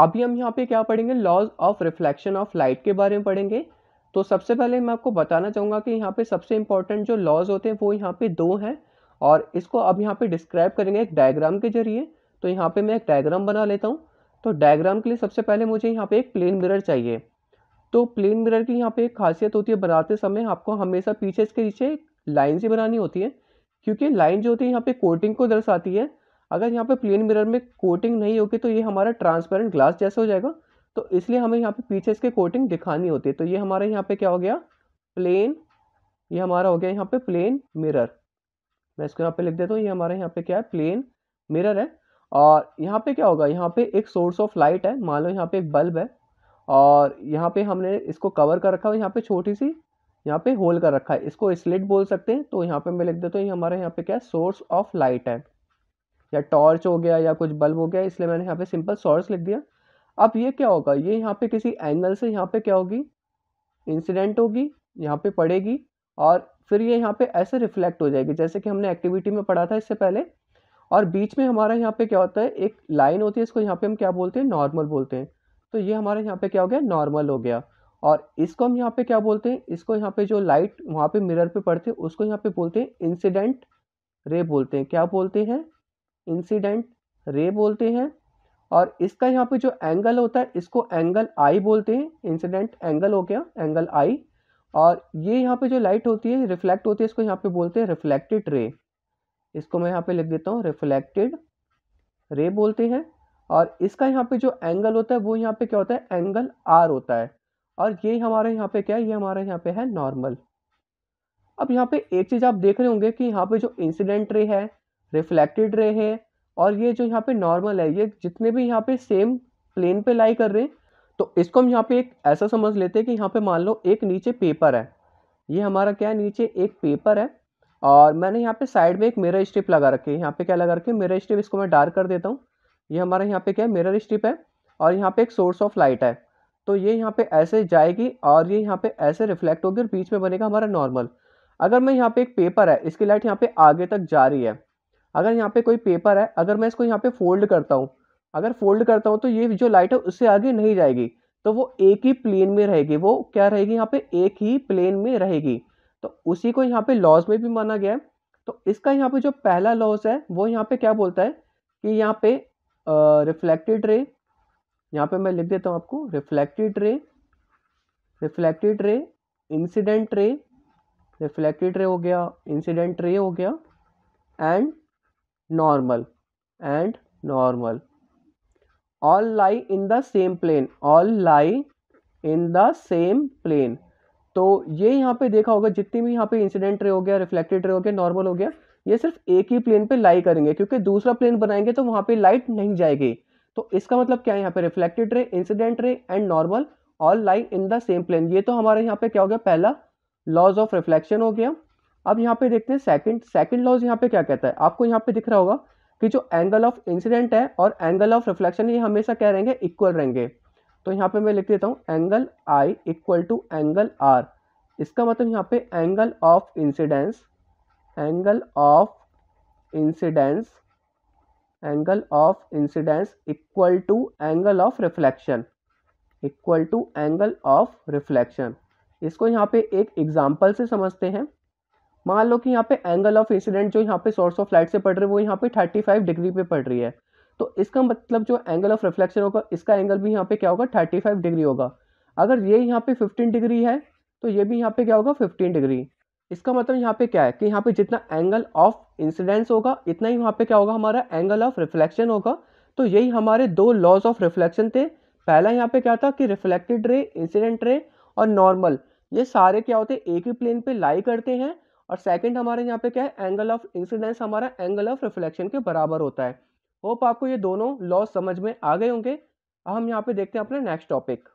अभी हम यहाँ पे क्या पढ़ेंगे laws of reflection of light के बारे में पढ़ेंगे तो सबसे पहले मैं आपको बताना चाहूँगा कि यहाँ पे सबसे इम्पॉर्टेंट जो लॉज होते हैं वो यहाँ पे दो हैं और इसको अब यहाँ पे डिस्क्राइब करेंगे एक डायग्राम के जरिए तो यहाँ पे मैं एक डायग्राम बना लेता हूँ तो डायग्राम के लिए सबसे पहले मुझे यहाँ पे एक प्लेन मिरर चाहिए तो प्लेन मिरर की यहाँ पे एक खासियत होती है बनाते समय आपको हमेशा पीछे इसके नीचे लाइन से बनानी होती है क्योंकि लाइन जो होती है यहाँ पे कोटिंग को दर्शाती है अगर यहाँ पे प्लेन मिरर में कोटिंग नहीं होगी तो ये हमारा ट्रांसपेरेंट ग्लास जैसा हो जाएगा तो इसलिए हमें यहाँ पे पीछे इसके कोटिंग दिखानी होती है तो ये हमारे यहाँ पे क्या हो गया प्लेन ये हमारा हो गया यहाँ पे प्लेन मिरर मैं इसको यहाँ पे लिख देता हूँ ये हमारे यहाँ पे क्या है प्लेन मिरर है और यहाँ पे क्या होगा यहाँ पे एक सोर्स ऑफ लाइट है मान लो यहाँ पे एक बल्ब है और यहाँ पे हमने इसको कवर कर रखा है यहाँ पे छोटी सी यहाँ पे होल कर रखा है इसको स्लिट बोल सकते हैं तो यहाँ पे मैं लिख देता हूँ ये हमारे यहाँ पे क्या है सोर्स ऑफ लाइट है या टॉर्च हो गया या कुछ बल्ब हो गया इसलिए मैंने यहाँ पे सिंपल सोर्स लिख दिया अब ये क्या होगा ये यहाँ पे किसी एंगल से यहाँ पे क्या होगी इंसिडेंट होगी यहाँ पे पड़ेगी और फिर ये यहाँ पे ऐसे रिफ्लेक्ट हो जाएगी जैसे कि हमने एक्टिविटी में पढ़ा था इससे पहले और बीच में हमारा यहाँ पे क्या होता है एक लाइन होती है इसको यहाँ पे हम क्या बोलते हैं नॉर्मल बोलते हैं तो ये हमारे यहाँ पे क्या हो गया नॉर्मल हो गया और इसको हम यहाँ पे क्या बोलते हैं इसको यहाँ पे जो लाइट वहाँ पे मिरर पे पड़ती है उसको यहाँ पे बोलते हैं इंसिडेंट रे बोलते हैं क्या बोलते हैं इंसिडेंट रे बोलते हैं और इसका यहाँ पे जो एंगल होता है इसको एंगल आई बोलते हैं इंसिडेंट एंगल हो गया एंगल आई और ये यहाँ पे जो लाइट होती है रिफ्लेक्ट होती है इसको यहाँ पे बोलते हैं रिफ्लेक्टेड रे इसको मैं यहाँ पे लिख देता हूँ रिफ्लेक्टेड रे बोलते हैं और इसका यहाँ पे जो एंगल होता है वो यहाँ पे क्या होता है एंगल आर होता है और ये हमारे यहाँ पे क्या है ये हमारे यहाँ पे है नॉर्मल अब यहाँ पे एक चीज़ आप देख रहे होंगे कि यहाँ पे जो इंसिडेंट रे है रिफ्लेक्टेड रे है और ये जो यहाँ पे नॉर्मल है ये जितने भी यहाँ पे सेम प्लेन पे लाई कर रहे हैं तो इसको हम यहाँ पे एक ऐसा समझ लेते हैं कि यहाँ पे मान लो एक नीचे पेपर है ये हमारा क्या है नीचे एक पेपर है और मैंने यहाँ पे साइड में एक मिरर स्ट्रिप लगा रखी है यहाँ पे क्या लगा रखे मिरर स्ट्रिप इसको मैं डार्क कर देता हूँ ये हमारा यहाँ पे क्या है मिरर स्ट्रिप है और यहाँ पे एक सोर्स ऑफ लाइट है तो ये यहाँ पे ऐसे जाएगी और ये यहाँ पे ऐसे रिफ्लेक्ट होगी और बीच में बनेगा हमारा नॉर्मल अगर मैं यहाँ पे एक पेपर है इसकी लाइट यहाँ पे आगे तक जा रही है अगर यहाँ पे कोई पेपर है अगर मैं इसको यहाँ पे फोल्ड करता हूँ अगर फोल्ड करता हूँ तो ये जो लाइट है उससे आगे नहीं जाएगी तो वो एक ही प्लेन में रहेगी वो क्या रहेगी यहाँ पे एक ही प्लेन में रहेगी तो उसी को यहाँ पे लॉज में भी माना गया है तो इसका यहाँ पे जो पहला लॉस है वो यहाँ पे क्या बोलता है कि यहाँ पे रिफ्लेक्टेड रे यहाँ पे मैं लिख देता हूँ आपको reflected ray reflected ray incident रे रिफ्लेक्टेड रे हो गया इंसिडेंट रे हो गया and normal and normal all lie in the same plane all lie in the same plane तो ये यहाँ पे देखा होगा जितने भी यहाँ पे इंसिडेंट रे हो गया रिफ्लेक्टेड रे हो गया नॉर्मल हो गया ये सिर्फ एक ही प्लेन पे लाई करेंगे क्योंकि दूसरा प्लेन बनाएंगे तो वहाँ पे लाइट नहीं जाएगी तो इसका मतलब क्या है यहाँ पे reflected ray incident ray and normal all lie in the same plane ये तो हमारे यहाँ पे क्या हो गया पहला लॉज ऑफ रिफ्लेक्शन हो गया अब यहाँ पे देखते हैं सेकंड सेकंड लॉज यहाँ पे क्या कहता है आपको यहाँ पे दिख रहा होगा कि जो एंगल ऑफ इंसिडेंट है और एंगल ऑफ रिफ्लेक्शन ये हमेशा क्या रहेंगे इक्वल रहेंगे तो यहाँ पे मैं लिख देता हूँ angle I equal to angle R इसका मतलब यहाँ पे angle of incidence angle of incidence angle of incidence equal to angle of reflection equal to angle of reflection इसको यहाँ पे एक एग्जाम्पल से समझते हैं मान लो कि यहाँ पे एंगल ऑफ इंसिडेंट जो यहाँ पे सोर्स ऑफ लाइट से पड़ रही है वो यहाँ पे 35 डिग्री पे पड़ रही है तो इसका मतलब जो एंगल ऑफ रिफ्लेक्शन होगा इसका एंगल भी यहाँ पे क्या होगा 35 डिग्री होगा अगर ये यहाँ पे 15 डिग्री है तो ये भी यहाँ पे क्या होगा 15 डिग्री इसका मतलब यहाँ पे क्या है कि यहाँ पे जितना एंगल ऑफ इंसिडेंस होगा इतना ही यहाँ पे क्या होगा हमारा एंगल ऑफ रिफ्लेक्शन होगा तो यही हमारे दो लॉज ऑफ रिफ्लेक्शन थे पहला यहाँ पे क्या था कि रिफ्लेक्टेड रे इंसिडेंट रे और नॉर्मल ये सारे क्या होते हैं एक ही प्लेन पे लाई करते हैं और सेकंड हमारे यहाँ पे क्या है एंगल ऑफ इंसिडेंस हमारा एंगल ऑफ रिफ्लेक्शन के बराबर होता है होप आपको ये दोनों लॉ समझ में आ गए होंगे हम यहाँ पे देखते हैं अपना नेक्स्ट टॉपिक